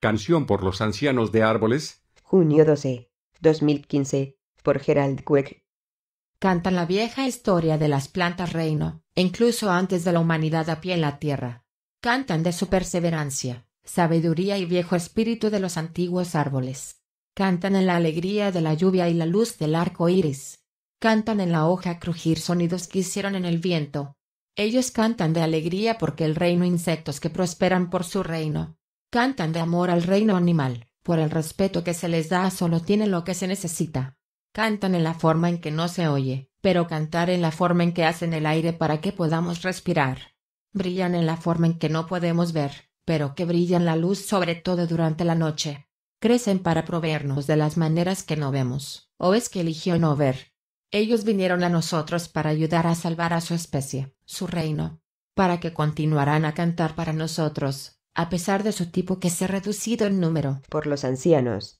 Canción por los ancianos de árboles. Junio 12, 2015, por Gerald Quick. Cantan la vieja historia de las plantas reino, incluso antes de la humanidad a pie en la tierra. Cantan de su perseverancia, sabiduría y viejo espíritu de los antiguos árboles. Cantan en la alegría de la lluvia y la luz del arco iris. Cantan en la hoja crujir sonidos que hicieron en el viento. Ellos cantan de alegría porque el reino insectos que prosperan por su reino, Cantan de amor al reino animal, por el respeto que se les da solo tienen lo que se necesita. Cantan en la forma en que no se oye, pero cantar en la forma en que hacen el aire para que podamos respirar. Brillan en la forma en que no podemos ver, pero que brillan la luz sobre todo durante la noche. Crecen para proveernos de las maneras que no vemos, o es que eligió no ver. Ellos vinieron a nosotros para ayudar a salvar a su especie, su reino, para que continuarán a cantar para nosotros, a pesar de su tipo que se ha reducido en número por los ancianos